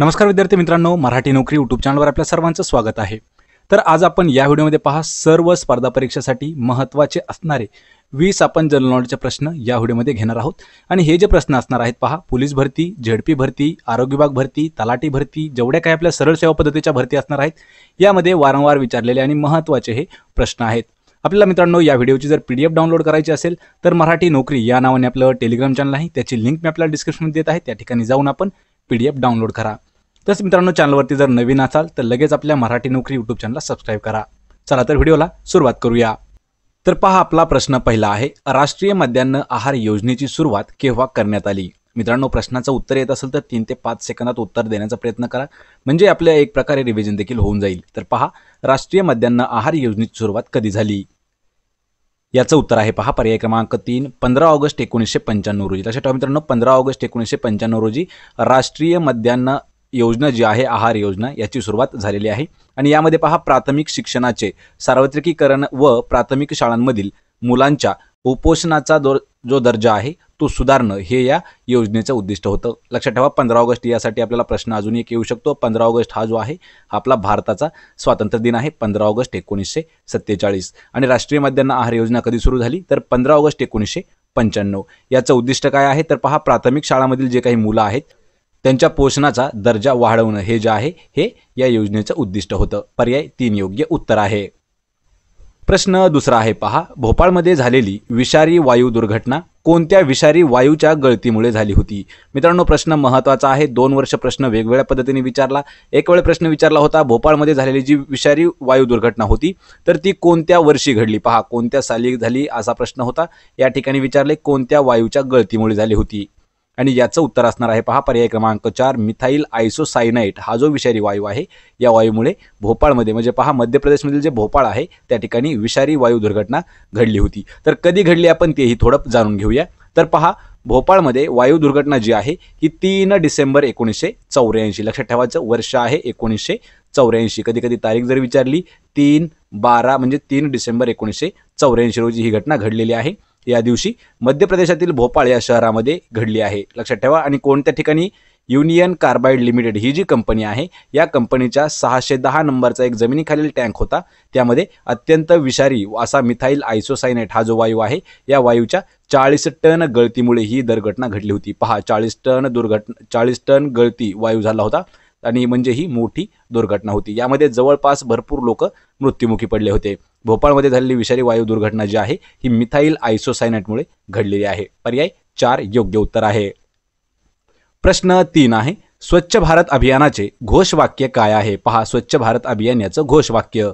नमस्कार विद्यार्थी मित्रांनो मराठी नोकरी यूट्यूब चॅनलवर आपल्या सर्वांचं स्वागत आहे तर आज आपण या व्हिडिओमध्ये पहा सर्व स्पर्धा परीक्षेसाठी महत्त्वाचे असणारे वीस आपण जनरल नॉलेजचे प्रश्न या व्हिडिओमध्ये घेणार आहोत आणि हे जे प्रश्न असणार आहेत पहा पोलीस भरती झेडपी भरती आरोग्य विभाग भरती तलाठी भरती जेवढ्या काही आपल्या सरळ सेवा पद्धतीच्या भरती असणार आहेत यामध्ये वारंवार विचारलेले आणि महत्त्वाचे हे प्रश्न आहेत आपल्याला मित्रांनो या व्हिडिओची जर पी डी एफ डाउनलोड करायची असेल तर मराठी नोकरी या नावाने आपलं टेलिग्राम चॅनल आहे त्याची लिंक मी आपल्याला डिस्क्रिप्शनमध्ये देत आहे त्या ठिकाणी जाऊन आपण पी डी एफ डाउनलोड करा तसंच मित्रांनो चॅनलवरती जर नवीन असाल तर लगेच आपल्या मराठी नोकरी यूट्यूब चॅनलला सबस्क्राईब करा चला तर व्हिडिओला सुरुवात करूया तर पहा आपला प्रश्न पहिला आहे राष्ट्रीय मध्यान्न आहार योजनेची सुरुवात केव्हा करण्यात आली मित्रांनो प्रश्नाचं उत्तर येत असेल तर तीन ते पाच सेकंदात उत्तर देण्याचा प्रयत्न करा म्हणजे आपल्या एक प्रकारे रिव्हिजन देखील होऊन जाईल तर पहा राष्ट्रीय मध्यान्न आहार योजनेची सुरुवात कधी झाली याचं उत्तर आहे पहा पर्याय क्रमांक तीन पंधरा ऑगस्ट एकोणीसशे पंच्याण्णव रोजी लक्षात ठेवा मित्रांनो पंधरा ऑगस्ट एकोणीसशे पंच्याण्णव रोजी राष्ट्रीय मध्यान्न योजना जी आहे आहार योजना याची सुरुवात झालेली आहे आणि यामध्ये पहा प्राथमिक शिक्षणाचे सार्वत्रिकीकरण व प्राथमिक शाळांमधील मुलांच्या उपोषणाचा दो जो दर्जा आहे तो सुधारणं हे या योजनेचं उद्दिष्ट होतं लक्षात ठेवा पंधरा ऑगस्ट यासाठी आपल्याला प्रश्न अजून एक येऊ शकतो पंधरा ऑगस्ट हा जो आहे आपला भारताचा स्वातंत्र्य दिन आहे पंधरा ऑगस्ट एकोणीसशे सत्तेचाळीस आणि राष्ट्रीय मध्यान्ह आहार योजना कधी सुरू झाली तर पंधरा ऑगस्ट एकोणीसशे पंच्याण्णव याचं उद्दिष्ट काय आहे तर पहा प्राथमिक शाळामधील जे काही मुलं आहेत त्यांच्या पोषणाचा दर्जा वाढवणं हे जे आहे हे या योजनेचं उद्दिष्ट होतं पर्याय तीन योग्य उत्तर आहे प्रश्न दुसरा आहे पहा भोपाळमध्ये झालेली विषारी वायू दुर्घटना कोणत्या विषारी वायूच्या गळतीमुळे झाली होती मित्रांनो प्रश्न महत्त्वाचा आहे दोन वर्ष प्रश्न वेगवेगळ्या पद्धतीने विचारला एक वेळ प्रश्न विचारला होता भोपाळमध्ये झालेली जी विषारी वायू दुर्घटना होती तर ती कोणत्या वर्षी घडली पहा कोणत्या साली झाली असा प्रश्न होता या ठिकाणी विचारले कोणत्या वायूच्या गळतीमुळे झाली होती आणि याचं उत्तर असणार आहे पहा पर्याय क्रमांक चार मिथाईल आयसोसायनाईट हा जो विषारी वायू आहे या वायूमुळे भोपाळमध्ये म्हणजे पहा मध्य प्रदेशमधील जे भोपाळ आहे त्या ठिकाणी विषारी वायू दुर्घटना घडली होती तर कधी घडली आपण तेही थोडं जाणून घेऊया तर पहा भोपाळमध्ये वायू दुर्घटना जी आहे ही तीन डिसेंबर एकोणीसशे चौऱ्याऐंशी लक्षात ठेवायचं वर्ष आहे एकोणीसशे चौऱ्याऐंशी कधी कधी तारीख जर विचारली तीन बारा म्हणजे तीन डिसेंबर एकोणीसशे चौऱ्याऐंशी रोजी ही घटना घडलेली आहे या दिवशी मध्य प्रदेशातील भोपाळ या शहरामध्ये घडली आहे लक्षात ठेवा आणि कोणत्या ठिकाणी युनियन कार्बाइड लिमिटेड ही जी कंपनी आहे या कंपनीच्या सहाशे दहा नंबरचा एक जमिनीखालील टँक होता त्यामध्ये अत्यंत विषारी असा मिथाईल आयसोसायनेट हा जो वायू आहे या वायूच्या चाळीस टन गळतीमुळे ही दुर्घटना घडली होती पहा चाळीस टन दुर्घटना चाळीस टन गळती वायू झाला होता आणि म्हणजे ही मोठी दुर्घटना होती यामध्ये जवळपास भरपूर लोक मृत्युमुखी पडले होते भोपाळमध्ये झालेली विषारी वायू दुर्घटना जी आहे ही मिथाईल आयसोसायनाइटमुळे घडलेली आहे पर्याय चार योग्य उत्तर आहे प्रश्न तीन आहे स्वच्छ भारत अभियानाचे घोषवाक्य काय आहे पहा स्वच्छ भारत अभियान याचं घोषवाक्य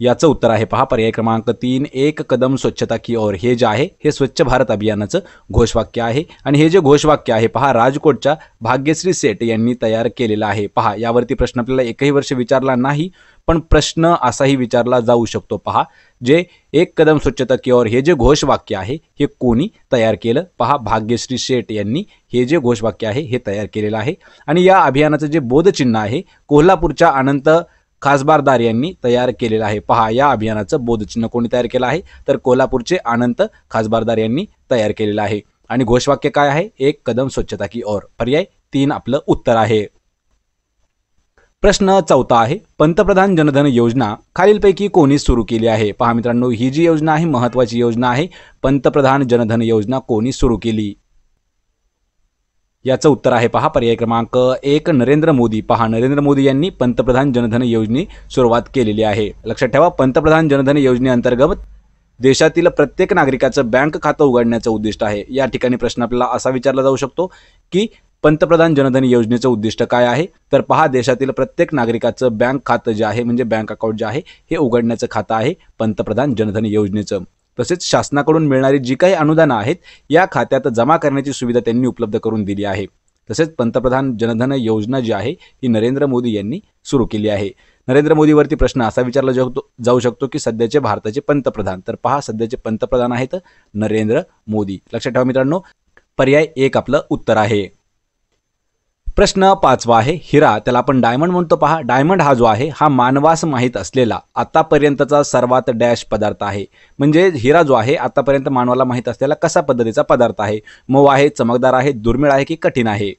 याचं उत्तर आहे पहा पर्याय क्रमांक तीन एक कदम स्वच्छता की ओर हे जे आहे हे स्वच्छ भारत अभियानाचं घोषवाक्य आहे आणि हे जे घोषवाक्य आहे पहा राजकोटच्या भाग्यश्री सेठ यांनी तयार केलेलं आहे पहा यावरती प्रश्न आपल्याला एकही वर्ष विचारला नाही पण प्रश्न असाही विचारला जाऊ शकतो पहा जे एक कदम स्वच्छता की ओर हे जे घोषवाक्य आहे हे कोणी तयार केलं पहा भाग्यश्री शेठ यांनी हे जे घोषवाक्य आहे हे तयार केलेलं आहे आणि या अभियानाचं जे बोधचिन्ह आहे कोल्हापूरच्या अनंत खासबारदार यांनी तयार केलेलं आहे पहा या अभियानाचं बोधचिन्ह कोणी तयार केलं आहे तर कोल्हापूरचे अनंत खासबारदार यांनी तयार केलेलं आहे आणि घोषवाक्य काय आहे एक कदम स्वच्छता की ओर पर्याय तीन आपलं उत्तर आहे प्रश्न चौथा आहे पंतप्रधान जनधन योजना खालीलपैकी कोणी सुरू केली आहे पहा मित्रांनो ही जी योजना आहे महत्वाची योजना आहे पंतप्रधान जनधन योजना कोणी सुरू केली याचं उत्तर आहे पहा पर्याय क्रमांक एक नरेंद्र मोदी पहा नरेंद्र मोदी यांनी पंतप्रधान जनधन योजने सुरुवात केलेली आहे लक्षात ठेवा पंतप्रधान जनधन योजनेअंतर्गत देशातील प्रत्येक नागरिकाचं बँक खातं उघडण्याचं उद्दिष्ट आहे या ठिकाणी प्रश्न आपल्याला असा विचारला जाऊ शकतो की पंतप्रधान जनधन योजनेचं उद्दिष्ट काय आहे तर पहा देशातील प्रत्येक नागरिकाचं बँक खातं जे आहे म्हणजे बँक अकाउंट जे आहे हे उघडण्याचं खातं आहे पंतप्रधान जनधन योजनेचं तसेच शासनाकडून मिळणारी जी काही अनुदानं आहेत या खात्यात जमा करण्याची सुविधा त्यांनी उपलब्ध करून दिली आहे तसेच पंतप्रधान जनधन योजना जी आहे ही नरेंद्र मोदी यांनी सुरू केली आहे नरेंद्र मोदीवरती प्रश्न असा विचारला जाऊ जाऊ शकतो की सध्याचे भारताचे पंतप्रधान तर पहा सध्याचे पंतप्रधान आहेत नरेंद्र मोदी लक्षात ठेवा मित्रांनो पर्याय एक आपलं उत्तर आहे प्रश्न पाचवा आहे हिरा त्याला आपण डायमंड म्हणतो पहा डायमंड हा जो आहे हा मानवास माहीत असलेला आतापर्यंतचा सर्वात डॅश पदार्थ आहे म्हणजे हिरा जो आहे आतापर्यंत मानवाला माहीत असलेला कसा पद्धतीचा पदार्थ आहे मऊ आहे चमकदार आहे दुर्मिळ आहे की कठीण आहे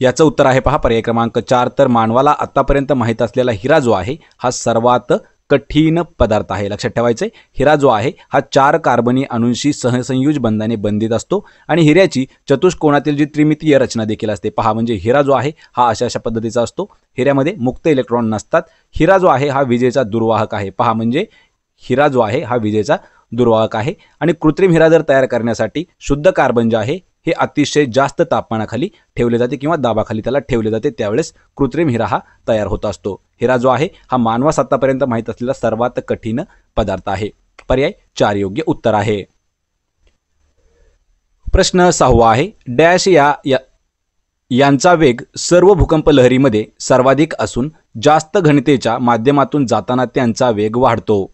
याचं उत्तर आहे पहा पर्याय क्रमांक चार तर मानवाला आतापर्यंत माहीत असलेला हिरा जो आहे हा सर्वात कठीण पदार्थ आहे लक्षात ठेवायचे हिरा जो आहे हा चार कार्बनी अणूंशी सहसंयुज बंधाने बंधित असतो आणि हिऱ्याची चतुष्कोणातील जी त्रिमितीय रचना देखील असते पहा म्हणजे हिरा जो आहे हा अशा अशा पद्धतीचा असतो हिऱ्यामध्ये मुक्त इलेक्ट्रॉन नसतात हिरा जो आहे हा विजेचा दुर्वाहक आहे पहा म्हणजे हिरा जो आहे हा विजेचा दुर्वाहक आहे आणि कृत्रिम हिरा जर तयार करण्यासाठी शुद्ध कार्बन जो आहे हे अतिशय जास्त तापमानाखाली ठेवले जाते किंवा दाबाखाली त्याला ठेवले जाते त्यावेळेस कृत्रिम हिरा हा तयार होत असतो हिरा जो आहे हा मानवास आतापर्यंत माहीत असलेला सर्वात कठीण पदार्थ आहे पर्याय चार योग्य उत्तर आहे प्रश्न सहावा आहे डॅश या, या यांचा वेग सर्व भूकंप लहरीमध्ये सर्वाधिक असून जास्त घनतेच्या माध्यमातून जाताना त्यांचा वेग वाढतो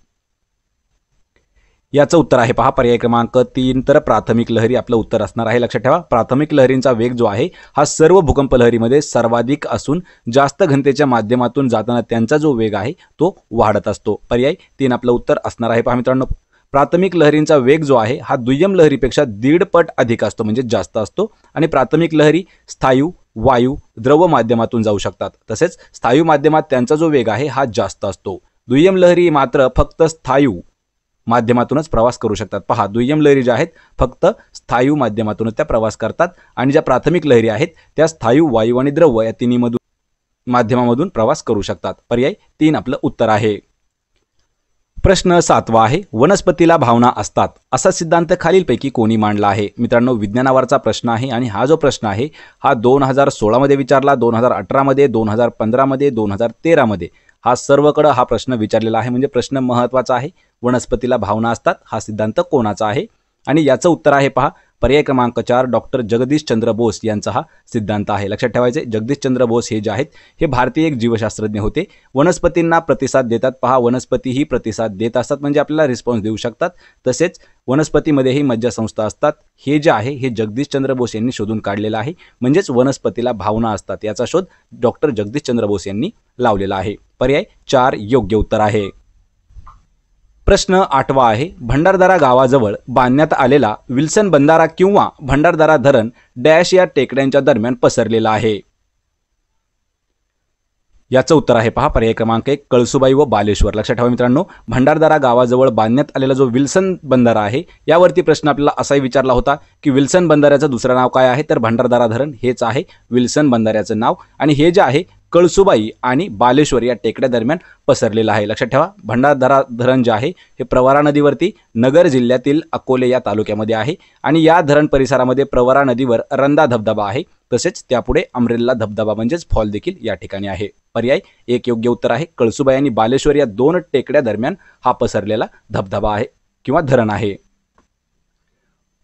याचं उत्तर आहे पहा पर्याय क्रमांक तीन तर प्राथमिक लहरी आपलं उत्तर असणार आहे लक्षात ठेवा प्राथमिक लहरींचा वेग जो आहे हा सर्व भूकंप लहरीमध्ये सर्वाधिक असून जास्त घनतेच्या माध्यमातून जाताना त्यांचा जो वेग आहे तो वाढत असतो पर्याय तीन आपलं उत्तर असणार आहे पहा मित्रांनो प्राथमिक लहरींचा वेग जो आहे हा दुय्यम लहरीपेक्षा दीड पट अधिक असतो म्हणजे जास्त असतो आणि प्राथमिक लहरी स्थायू वायू द्रव माध्यमातून जाऊ शकतात तसेच स्थायू माध्यमात त्यांचा जो वेग आहे हा जास्त असतो दुय्यम लहरी मात्र फक्त स्थायू माध्यमातूनच प्रवास करू शकतात पहा दुय्यम लहरी ज्या आहेत फक्त स्थायू माध्यमातूनच त्या प्रवास करतात आणि ज्या प्राथमिक लहरी आहेत त्या स्थायू वायू आणि द्रव्य या तिन्हीमधून माध्यमामधून प्रवास करू शकतात पर्याय तीन आपलं उत्तर आहे प्रश्न सातवा आहे वनस्पतीला भावना असतात असा सिद्धांत खालीलपैकी कोणी मांडला आहे मित्रांनो विज्ञानावरचा प्रश्न आहे आणि हा जो प्रश्न आहे हा दोन हजार सोळामध्ये विचारला दोन हजार अठरामध्ये दोन हजार पंधरामध्ये दोन हजार तेरामध्ये हा सर्वकडं हा प्रश्न विचारलेला आहे म्हणजे प्रश्न महत्त्वाचा आहे वनस्पतीला भावना असतात हा सिद्धांत कोणाचा आहे आणि याचं उत्तर आहे पहा पर्याय क्रमांक चार डॉक्टर जगदीशचंद्र बोस यांचा हा सिद्धांत आहे लक्षात ठेवायचे जगदीशचंद्र बोस हे जे आहेत हे भारतीय एक जीवशास्त्रज्ञ होते वनस्पतींना प्रतिसाद देतात पहा वनस्पतीही प्रतिसाद देत असतात म्हणजे आपल्याला रिस्पॉन्स देऊ शकतात तसेच वनस्पतीमध्येही मज्जासंस्था असतात हे जे आहे हे जगदीशचंद्र बोस यांनी शोधून काढलेलं आहे म्हणजेच वनस्पतीला भावना असतात याचा शोध डॉक्टर जगदीशचंद्र बोस यांनी लावलेला आहे पर्याय चार योग्य उत्तर आहे प्रश्न आठवा आहे भंडारदारा गावाजवळ बांधण्यात आलेला विल्सन बंधारा किंवा भंडारदारा धरण डॅश या टेकड्यांच्या दरम्यान पसरलेला आहे याचं उत्तर आहे पहा पर्याय क्रमांक एक कळसुबाई व बालेश्वर लक्षात ठेवा मित्रांनो भंडारदारा गावाजवळ बांधण्यात आलेला जो विल्सन बंधारा आहे यावरती प्रश्न आपल्याला असाही विचारला होता की विल्सन बंधाऱ्याचं दुसरं नाव काय आहे तर भंडारदारा धरण हेच आहे विल्सन बंधाऱ्याचं नाव आणि हे जे आहे कळसुबाई आणि बालेश्वर या टेकड्या दरम्यान पसरलेलं आहे लक्षात ठेवा भंडारदरा धरण जे आहे हे प्रवरा नदीवरती नगर जिल्ह्यातील अकोले या तालुक्यामध्ये आहे आणि या धरण परिसरामध्ये प्रवरा नदीवर रंदा धबधबा आहे तसेच त्यापुढे अमरेल्ला धबधबा म्हणजेच फॉल देखील या ठिकाणी आहे पर्याय एक योग्य उत्तर आहे कळसुबाई आणि बालेश्वर या दोन टेकड्या दरम्यान हा पसरलेला धबधबा आहे किंवा धरण आहे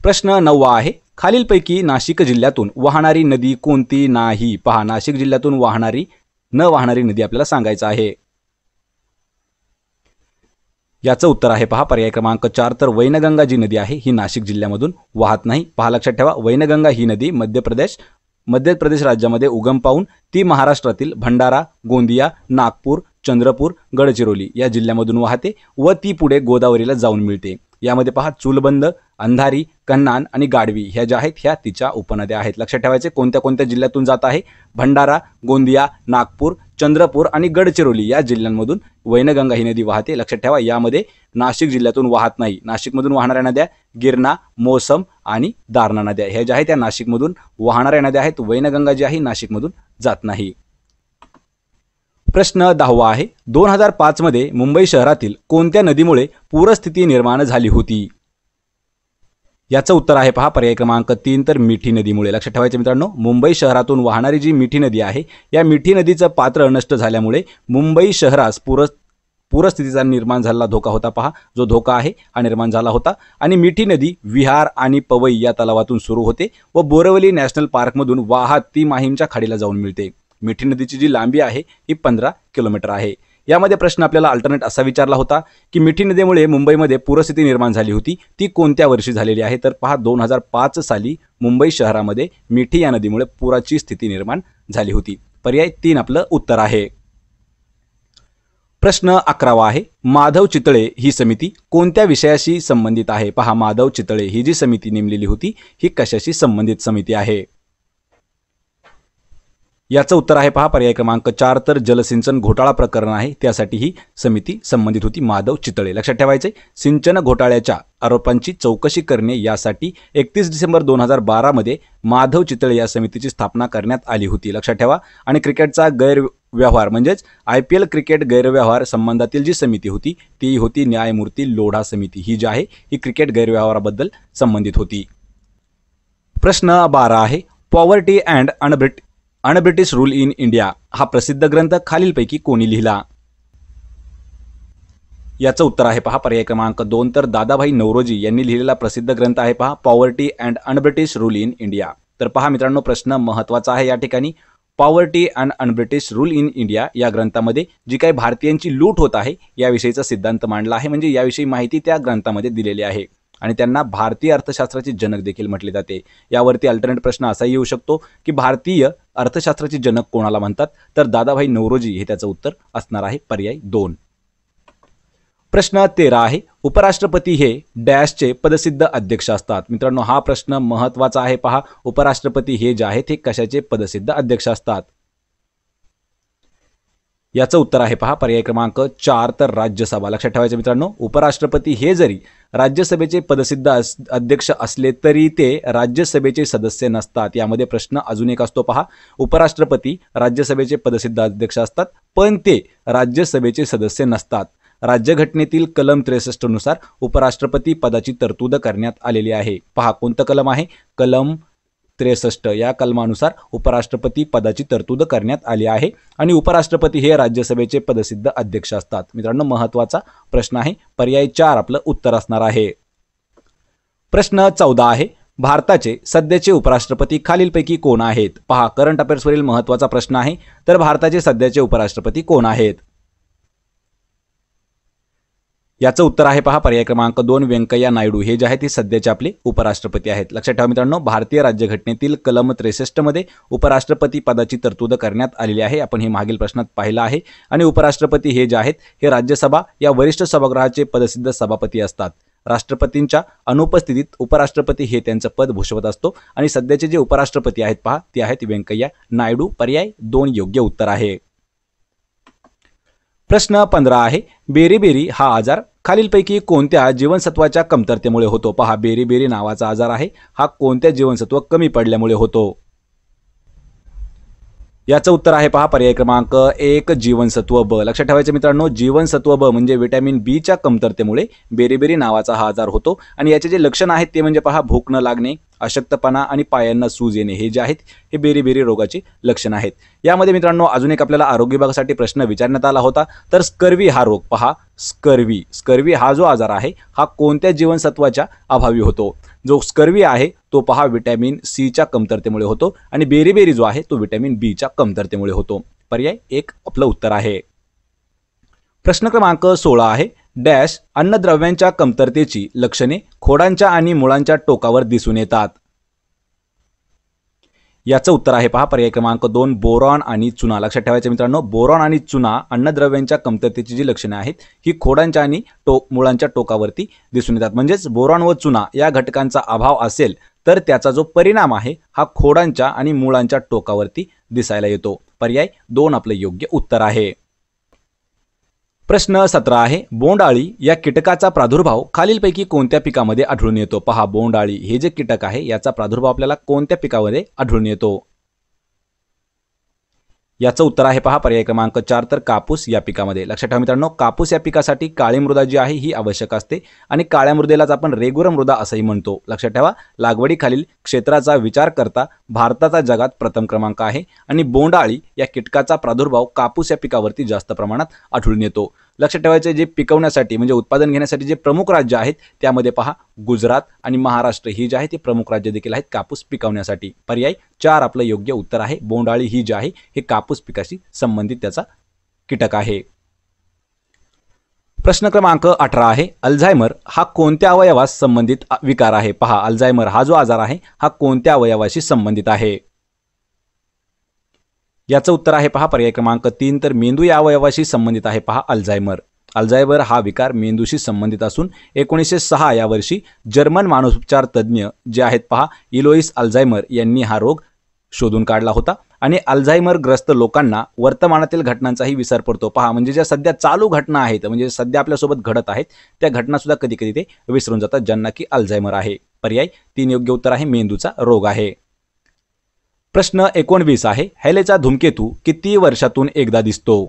प्रश्न नववा आहे खालीलपैकी नाशिक जिल्ह्यातून वाहणारी नदी कोणती नाही पहा नाशिक जिल्ह्यातून वाहणारी न वाहणारी नदी आपल्याला सांगायचं आहे याचं उत्तर आहे पहा पर्याय क्रमांक चार तर वैनगंगा जी नदी आहे ही नाशिक जिल्ह्यामधून वाहत नाही पहा लक्षात ठेवा वैनगंगा ही नदी मध्य प्रदेश मध्य प्रदेश राज्यामध्ये उगम पाहून ती महाराष्ट्रातील भंडारा गोंदिया नागपूर चंद्रपूर गडचिरोली या जिल्ह्यामधून वाहते व ती पुढे गोदावरीला जाऊन मिळते यामध्ये पहा चुलबंद अंधारी कन्नान आणि गाडवी ह्या ज्या आहेत ह्या तिच्या उपनद्या आहेत लक्षात ठेवायचे कोणत्या कोणत्या जिल्ह्यातून जात आहे भंडारा गोंदिया नागपूर चंद्रपूर आणि गडचिरोली या जिल्ह्यांमधून वैनगंगा ही नदी वाहते लक्षात ठेवा यामध्ये नाशिक जिल्ह्यातून वाहत नाही नाशिकमधून वाहणाऱ्या नद्या गिरणा मोसम आणि दारणा नद्या ह्या ज्या आहेत त्या नाशिकमधून वाहणाऱ्या नद्या आहेत वैनगंगा जी आहे नाशिकमधून जात नाही प्रश्न दहावा आहे दोन हजार पाचमध्ये मुंबई शहरातील कोणत्या नदीमुळे पूरस्थिती निर्माण झाली होती याचं उत्तर आहे पहा पर्याय क्रमांक तीन तर मिठी नदीमुळे लक्षात ठेवायचं मित्रांनो मुंबई शहरातून वाहणारी जी मिठी नदी आहे या मिठी नदीचं पात्र नष्ट झाल्यामुळे मुंबई शहरास पूर पूरस्थितीचा निर्माण झालेला धोका होता पहा जो धोका आहे हा निर्माण झाला होता आणि मिठी नदी विहार आणि पवई या तलावातून सुरू होते व बोरवली नॅशनल पार्कमधून वाहत ती माहीमच्या खाडीला जाऊन मिळते मिठी नदीची जी लांबी आहे ही पंधरा किलोमीटर आहे यामध्ये प्रश्न आपल्याला अल्टरनेट असा विचारला होता की मिठी नदीमुळे मुंबईमध्ये पूरस्थिती निर्माण झाली होती ती कोणत्या वर्षी झालेली आहे तर पहा दोन हजार पाच साली मुंबई शहरामध्ये मिठी या नदीमुळे पुराची स्थिती निर्माण झाली होती पर्याय तीन आपलं उत्तर आहे प्रश्न अकरावा आहे माधव चितळे ही समिती कोणत्या विषयाशी संबंधित आहे पहा माधव चितळे ही जी समिती नेमलेली होती ही कशाशी संबंधित समिती आहे याचं उत्तर आहे पहा पर्याय क्रमांक चार तर जलसिंचन घोटाळा प्रकरण आहे त्यासाठी ही समिती संबंधित होती माधव चितळे लक्षात ठेवायचे सिंचन घोटाळ्याच्या आरोपांची चौकशी करणे यासाठी एकतीस डिसेंबर दोन हजार बारामध्ये माधव चितळे या समितीची स्थापना करण्यात आली होती लक्षात ठेवा आणि क्रिकेटचा गैर व्यवहार म्हणजेच आय पी एल क्रिकेट गैरव्यवहार संबंधातील जी समिती होती ती होती न्यायमूर्ती लोढा समिती ही जी आहे ही क्रिकेट गैरव्यवहाराबद्दल संबंधित होती प्रश्न बारा आहे poverty and unbrit unbritish rule in India हा प्रसिद्ध ग्रंथ खालीलपैकी कोणी लिहिला याचं उत्तर आहे पहा पर्याय क्रमांक दोन तर दादाभाई नवरोजी यांनी लिहिलेला प्रसिद्ध ग्रंथ आहे पहा poverty and unbritish rule in India तर पहा मित्रांनो प्रश्न महत्त्वाचा आहे या ठिकाणी poverty and unbritish rule in India या ग्रंथामध्ये जी काही भारतीयांची लूट होत आहे याविषयीचा सिद्धांत मांडला आहे म्हणजे याविषयी माहिती त्या ग्रंथामध्ये दिलेली आहे आणि त्यांना भारतीय अर्थशास्त्राचे जनक देखील म्हटले जाते यावरती अल्टरनेट प्रश्न असाही येऊ शकतो की भारतीय अर्थशास्त्राचे जनक कोणाला म्हणतात तर दादाभाई नवरोजी हे त्याचं उत्तर असणार आहे पर्याय दोन प्रश्न तेरा आहे उपराष्ट्रपती हे डॅशचे पदसिद्ध अध्यक्ष असतात मित्रांनो हा प्रश्न महत्त्वाचा आहे पहा उपराष्ट्रपती हे जे आहेत हे कशाचे पदसिद्ध अध्यक्ष असतात याचं उत्तर आहे पहा पर्याय क्रमांक चार तर राज्यसभा लक्षात ठेवायचं मित्रांनो उपराष्ट्रपती हे जरी राज्यसभेचे पदसिद्ध अध्यक्ष असले तरी ते राज्यसभेचे सदस्य नसतात यामध्ये प्रश्न अजून एक असतो पहा उपराष्ट्रपती राज्यसभेचे पदसिद्ध अध्यक्ष असतात पण ते राज्यसभेचे सदस्य नसतात राज्यघटनेतील कलम त्रेसष्टनुसार उपराष्ट्रपती पदाची तरतूद करण्यात आलेली आहे पहा कोणतं कलम आहे कलम त्रेसष्ट या कलमानुसार उपराष्ट्रपती पदाची तरतूद करण्यात आली आहे आणि उपराष्ट्रपती हे राज्यसभेचे पदसिद्ध अध्यक्ष असतात मित्रांनो महत्त्वाचा प्रश्न आहे पर्याय चार आपलं उत्तर असणार आहे प्रश्न चौदा आहे भारताचे सध्याचे उपराष्ट्रपती खालीलपैकी कोण आहेत पहा करंट अफेअर्सवरील महत्त्वाचा प्रश्न आहे तर भारताचे सध्याचे उपराष्ट्रपती कोण आहेत याचं उत्तर आहे पहा पर्याय क्रमांक दोन व्यंकय्या नायडू हे जे आहे ते सध्याचे आपले उपराष्ट्रपती आहेत लक्षात ठेवा मित्रांनो भारतीय राज्यघटनेतील कलम मध्ये उपराष्ट्रपती पदाची तरतूद करण्यात आलेली आहे आपण हे मागील प्रश्नात पाहिलं आहे आणि उपराष्ट्रपती हे जे आहेत हे राज्यसभा या वरिष्ठ सभागृहाचे पदसिद्ध सभापती असतात राष्ट्रपतींच्या अनुपस्थितीत उपराष्ट्रपती हे त्यांचं पद भूषवत असतो आणि सध्याचे जे उपराष्ट्रपती आहेत पहा ते आहेत व्यंकय्या नायडू पर्याय दोन योग्य उत्तर आहे प्रश्न पंधरा आहे बेरीबेरी हा आजार खालीलपैकी कोणत्या जीवनसत्वाच्या कमतरतेमुळे होतो पहा बेरीबेरी नावाचा आजार आहे हा कोणत्या जीवनसत्व कमी पडल्यामुळे होतो याचं उत्तर आहे पहा पर्याय क्रमांक एक जीवनसत्व ब लक्षात ठेवायचं मित्रांनो जीवनसत्व ब म्हणजे व्हिटॅमिन बीच्या कमतरतेमुळे बेरीबेरी नावाचा हा आजार होतो आणि याचे जे लक्षण आहेत ते म्हणजे पहा भूक न लागणे अशक्तपणा आणि पायांना सूज येणे हे जे आहेत हे बेरीबेरी रोगाची लक्षणं आहेत यामध्ये मित्रांनो अजून एक आपल्याला आरोग्य विभागासाठी प्रश्न विचारण्यात आला होता तर स्कर्वी हा रोग पहा स्कर्वी स्कर्वी हा जो आजार आहे हा कोणत्या जीवनसत्वाच्या अभावी होतो जो स्कर्वी आहे तो पहा व्हिटॅमिन सीच्या कमतरतेमुळे होतो आणि बेरीबेरी जो आहे तो व्हिटॅमिन बीच्या कमतरतेमुळे होतो पर्याय एक आपलं उत्तर आहे प्रश्न क्रमांक सोळा आहे डॅश अन्नद्रव्यांच्या कमतरतेची लक्षणे खोडांच्या आणि मुळांच्या टोकावर दिसून येतात याचं उत्तर आहे पहा पर्याय क्रमांक दोन बोरॉन आणि चुना लक्षात ठेवायचं मित्रांनो बोरॉन आणि चुना अन्नद्रव्यांच्या कमतरतेची जी लक्षणे आहेत ही खोडांच्या आणि टो मुळांच्या टोकावरती दिसून येतात म्हणजेच बोरॉन व चुना या घटकांचा अभाव असेल तर त्याचा जो परिणाम आहे हा खोडांच्या आणि मुळांच्या टोकावरती दिसायला येतो पर्याय दोन आपलं योग्य उत्तर आहे प्रश्न सतरा आहे बोंडाळी या कीटकाचा प्रादुर्भाव खालीलपैकी कोणत्या पिकामध्ये आढळून येतो पहा बोंडाळी हे जे कीटक आहे याचा प्रादुर्भाव आपल्याला कोणत्या पिकामध्ये आढळून येतो याचं उत्तर आहे पहा पर्याय क्रमांक चार तर कापूस या पिकामध्ये लक्षात ठेवा मित्रांनो कापूस या पिकासाठी काळी मृदा जी आहे ही आवश्यक असते आणि काळ्या मृदेलाच आपण रेगुर मृदा असंही म्हणतो लक्षात ठेवा लागवडीखालील क्षेत्राचा विचार करता भारताचा जगात प्रथम क्रमांक आहे आणि बोंडाळी या कीटकाचा प्रादुर्भाव कापूस या पिकावरती जास्त प्रमाणात आढळून येतो लक्ष ठेवायचं जे पिकवण्यासाठी म्हणजे उत्पादन घेण्यासाठी जे प्रमुख राज्य आहेत त्यामध्ये पहा गुजरात आणि महाराष्ट्र ही जे आहे ते प्रमुख राज्य देखील आहेत कापूस पिकवण्यासाठी पर्याय चार आपलं योग्य उत्तर आहे बोंडाळी ही जे आहे हे कापूस पिकाशी संबंधित त्याचा कीटक आहे प्रश्न क्रमांक अठरा आहे अल्झायमर हा कोणत्या अवयवास संबंधित विकार आहे पहा अल्झायमर हा जो आजार आहे हा कोणत्या अवयवाशी संबंधित आहे याचं उत्तर आहे पहा पर्याय क्रमांक तीन तर मेंदू या अवयवाशी संबंधित आहे पहा अल्झायमर अल्झायमर हा विकार मेंदूशी संबंधित असून एकोणीसशे सहा या वर्षी जर्मन मानसोपचार तज्ज्ञ जे आहेत पहा इलोईस अल्झायमर यांनी हा रोग शोधून काढला होता आणि अल्झायमरग्रस्त लोकांना वर्तमानातील घटनांचाही विसर पडतो पहा म्हणजे ज्या सध्या चालू घटना आहेत म्हणजे सध्या आपल्यासोबत घडत आहेत त्या घटनासुद्धा कधी कधी ते विसरून जातात ज्यांना की अल्झायमर आहे पर्याय तीन योग्य उत्तर आहे मेंदूचा रोग आहे प्रश्न एकोणवीस आहे हॅलेचा धूमकेतू किती वर्षातून एकदा दिसतो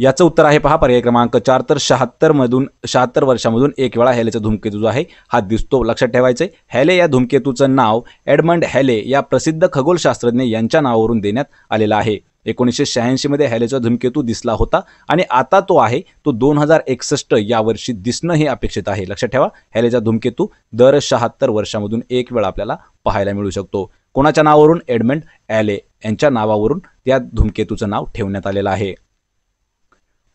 याचं उत्तर आहे पहा पर्याय क्रमांक चार तर शहात्तर मधून शहात्तर वर्षामधून एक वेळा हॅलेचा धूमकेतू जो आहे हा दिसतो लक्षात ठेवायचं हॅले या धूमकेतूचं नाव एडमंड हॅले या प्रसिद्ध खगोलशास्त्रज्ञ यांच्या नावावरून देण्यात आलेला आहे एकोणीसशे शहाऐंशीमध्ये हॅलेचा धूमकेतू दिसला होता आणि आता तो आहे तो दोन हजार एकसष्ट या वर्षी दिसणं हे अपेक्षित आहे लक्षात ठेवा हॅलेचा धूमकेतू दर शहात्तर वर्षामधून एक वेळा आपल्याला पाहायला मिळू शकतो कोणाच्या नावावरून एडमंड ॲले यांच्या नावावरून त्या धूमकेतूचं नाव ठेवण्यात आलेलं आहे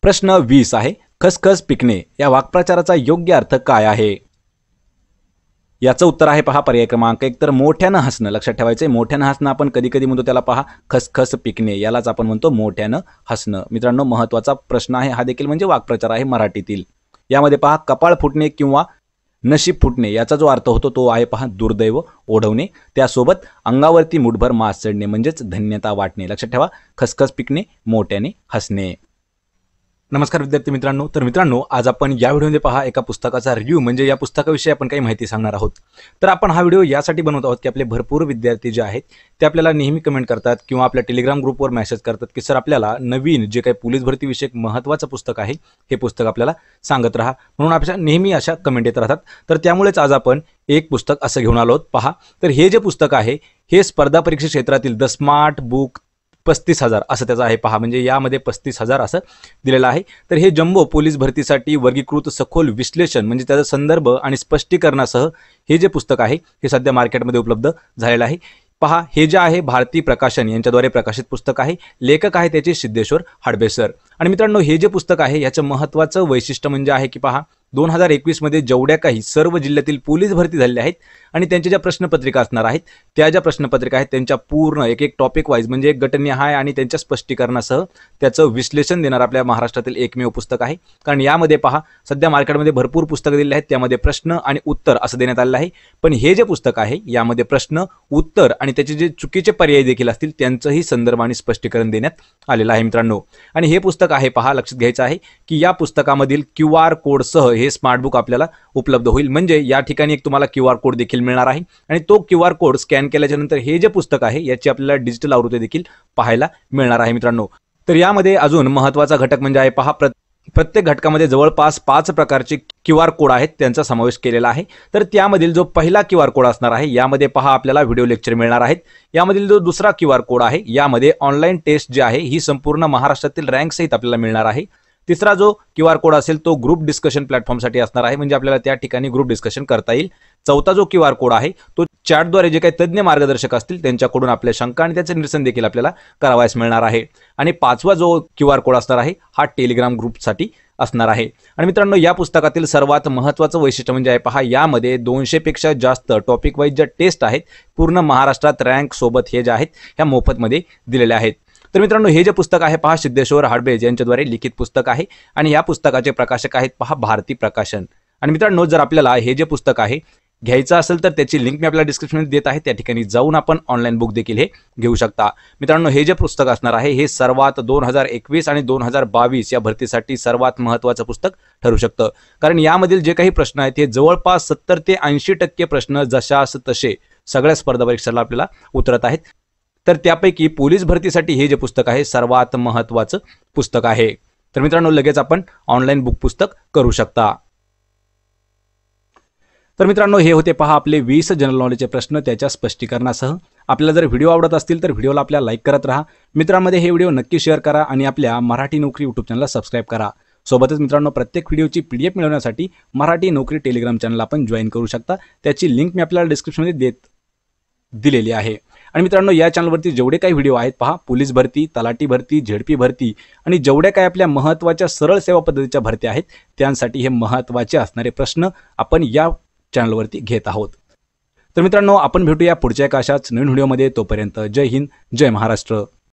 प्रश्न वीस आहे खसखस पिकणे या वाक्प्रचाराचा योग्य अर्थ काय आहे याचं उत्तर आहे पहा पर्याय क्रमांक एक तर मोठ्यानं हसणं लक्षात ठेवायचं मोठ्यानं हसणं आपण कधी कधी म्हणतो त्याला पहा खसखस पिकणे यालाच आपण म्हणतो मोठ्यानं हसणं मित्रांनो महत्वाचा प्रश्न आहे हा देखील म्हणजे वाक्प्रचार आहे मराठीतील यामध्ये पहा कपाळ फुटणे किंवा नशीब फुटणे याचा जो अर्थ होतो तो आहे पहा दुर्दैव ओढवणे त्यासोबत अंगावरती मुठभर मास चढणे म्हणजेच धन्यता वाटणे लक्षात ठेवा खसखस पिकणे मोठ्याने हसणे नमस्कार विद्यार्थी मित्रांनो तर मित्रांनो आज आपण या व्हिडिओमध्ये पहा एका पुस्तकाचा रिव्ह्यू म्हणजे या पुस्तकाविषयी आपण काही माहिती सांगणार आहोत तर आपण हा व्हिडिओ यासाठी बनवत आहोत की आपले भरपूर विद्यार्थी जे आहेत ते आपल्याला नेहमी कमेंट करतात किंवा आपल्या टेलिग्राम ग्रुपवर मेसेज करतात की सर आपल्याला नवीन जे काही पोलीस भरतीविषयक महत्त्वाचं पुस्तक आहे हे पुस्तक आपल्याला सांगत राहा म्हणून आपल्या नेहमी अशा कमेंट येत राहतात तर त्यामुळेच आज आपण एक पुस्तक असं घेऊन आलो आहोत पहा तर हे जे पुस्तक आहे हे स्पर्धा परीक्षा क्षेत्रातील द स्मार्ट बुक पस्तीस हजार असं त्याचं आहे पहा म्हणजे यामध्ये पस्तीस हजार असं दिलेलं आहे तर हे जम्बो पोलीस भरतीसाठी वर्गीकृत सखोल विश्लेषण म्हणजे त्याचा संदर्भ आणि स्पष्टीकरणासह हे जे पुस्तक आहे हे सध्या मार्केटमध्ये उपलब्ध झालेलं आहे पहा हे जे आहे भारती प्रकाशन यांच्याद्वारे प्रकाशित पुस्तक आहे लेखक आहे त्याचे सिद्धेश्वर हाडबेसर आणि मित्रांनो हे जे पुस्तक आहे याचं महत्त्वाचं वैशिष्ट्य म्हणजे आहे की पहा दोन हजार एकवीसमध्ये जेवढ्या काही सर्व जिल्ह्यातील पोलीस भरती झालेल्या आहेत आणि त्यांच्या ज्या प्रश्नपत्रिका असणार आहेत त्या ज्या प्रश्नपत्रिका आहेत त्यांच्या पूर्ण एक एक टॉपिक वाईज म्हणजे एक गटनिहाय आणि त्यांच्या स्पष्टीकरणासह त्याचं विश्लेषण देणार आपल्या महाराष्ट्रातील एकमेव पुस्तक आहे कारण यामध्ये पहा सध्या मार्केटमध्ये भरपूर पुस्तकं दिलेले आहेत त्यामध्ये प्रश्न आणि उत्तर असं देण्यात आलेलं आहे पण हे जे पुस्तक आहे यामध्ये प्रश्न उत्तर आणि त्याचे जे चुकीचे पर्याय देखील असतील त्यांचंही संदर्भ आणि स्पष्टीकरण देण्यात आलेलं आहे मित्रांनो आणि हे पुस्तक आहे पहा लक्षात घ्यायचं आहे की या पुस्तकामधील क्यू आर कोडसह हे हे स्मार्टबुक आपल्याला उपलब्ध होईल म्हणजे या ठिकाणी एक तुम्हाला क्यू आर कोड देखील मिळणार आहे आणि तो क्यू आर कोड स्कॅन केल्याच्या नंतर हे जे पुस्तक आहे याची आपल्याला डिजिटल आवृत्ती देखील पाहायला मिळणार आहे मित्रांनो तर यामध्ये अजून महत्त्वाचा घटक म्हणजे आहे पहा प्रत्येक घटकामध्ये जवळपास पाच प्रकारचे क्यू आर कोड आहेत त्यांचा समावेश केलेला आहे तर त्यामधील जो पहिला क्यू आर कोड असणार आहे यामध्ये पहा आपल्याला व्हिडिओ लेक्चर मिळणार आहेत यामधील जो दुसरा क्यू आर कोड आहे यामध्ये ऑनलाईन टेस्ट जी आहे ही संपूर्ण महाराष्ट्रातील रँकसहित आपल्याला मिळणार आहे तिसरा जो क्यू आर कोड असेल तो ग्रुप डिस्कशन प्लॅटफॉर्मसाठी असणार आहे म्हणजे आपल्याला त्या ठिकाणी ग्रुप डिस्कशन करता येईल चौथा जो क्यू आर कोड आहे तो चॅटद्वारे जे काही तज्ज्ञ मार्गदर्शक असतील त्यांच्याकडून आपल्या शंका आणि त्याचं निरसन देखील आपल्याला करावयास मिळणार आहे आणि पाचवा जो क्यू आर कोड असणार आहे हा टेलिग्राम ग्रुपसाठी असणार आहे आणि मित्रांनो या पुस्तकातील सर्वात महत्त्वाचं वैशिष्ट्य म्हणजे आहे पहा यामध्ये दोनशेपेक्षा जास्त टॉपिक वाईज ज्या टेस्ट आहेत पूर्ण महाराष्ट्रात रँक सोबत हे जे आहेत ह्या मोफतमध्ये दिलेल्या आहेत तर मित्रांनो हे जे पुस्तक आहे पहा सिद्धेश्वर हाडबेज यांच्याद्वारे लिखित पुस्तक आहे आणि या पुस्तकाचे प्रकाशक आहेत पहा भारती प्रकाशन आणि मित्रांनो जर आपल्याला हे जे पुस्तक आहे घ्यायचं असेल तर त्याची लिंक मी आपल्याला डिस्क्रिप्शनमध्ये देत आहे त्या ठिकाणी जाऊन आपण ऑनलाईन बुक देखील हे घेऊ शकता मित्रांनो हे जे पुस्तक असणार आहे हे सर्वात दोन हजार एकवीस आणि दोन हजार बावीस या भरतीसाठी सर्वात महत्त्वाचं पुस्तक ठरू शकतं कारण यामधील जे काही प्रश्न आहेत हे जवळपास सत्तर ते ऐंशी टक्के प्रश्न जशास तसे सगळ्या स्पर्धा परीक्षेला आपल्याला उतरत आहेत तर त्यापैकी पोलीस भरतीसाठी हे जे पुस्तक आहे सर्वात महत्त्वाचं पुस्तक आहे तर मित्रांनो लगेच आपण ऑनलाईन बुक पुस्तक करू शकता तर मित्रांनो हे होते पहा आपले वीस जनरल नॉलेजचे प्रश्न त्याच्या स्पष्टीकरणासह आपल्याला जर व्हिडिओ आवडत असतील तर व्हिडिओला आपल्या लाईक करत राहा मित्रांमध्ये हे व्हिडिओ नक्की शेअर करा आणि आपल्या मराठी नोकरी यूट्यूब चॅनलला सबस्क्राईब करा सोबतच मित्रांनो प्रत्येक व्हिडिओची पी डी एफ मिळवण्यासाठी मराठी नोकरी टेलिग्राम चॅनल आपण जॉईन करू शकता त्याची लिंक मी आपल्याला डिस्क्रिप्शनमध्ये देत दिलेली आहे आणि मित्रांनो या चॅनलवरती जेवढे काही व्हिडिओ आहेत पहा पोलीस भरती तलाटी भरती झेडपी भरती आणि जेवढ्या काही आपल्या महत्त्वाच्या सरळ सेवा पद्धतीच्या भरत्या आहेत त्यांसाठी हे महत्त्वाचे असणारे प्रश्न आपण या चॅनलवरती घेत आहोत तर मित्रांनो आपण भेटूया पुढच्या एका अशाच नवीन व्हिडिओमध्ये तोपर्यंत जय हिंद जय महाराष्ट्र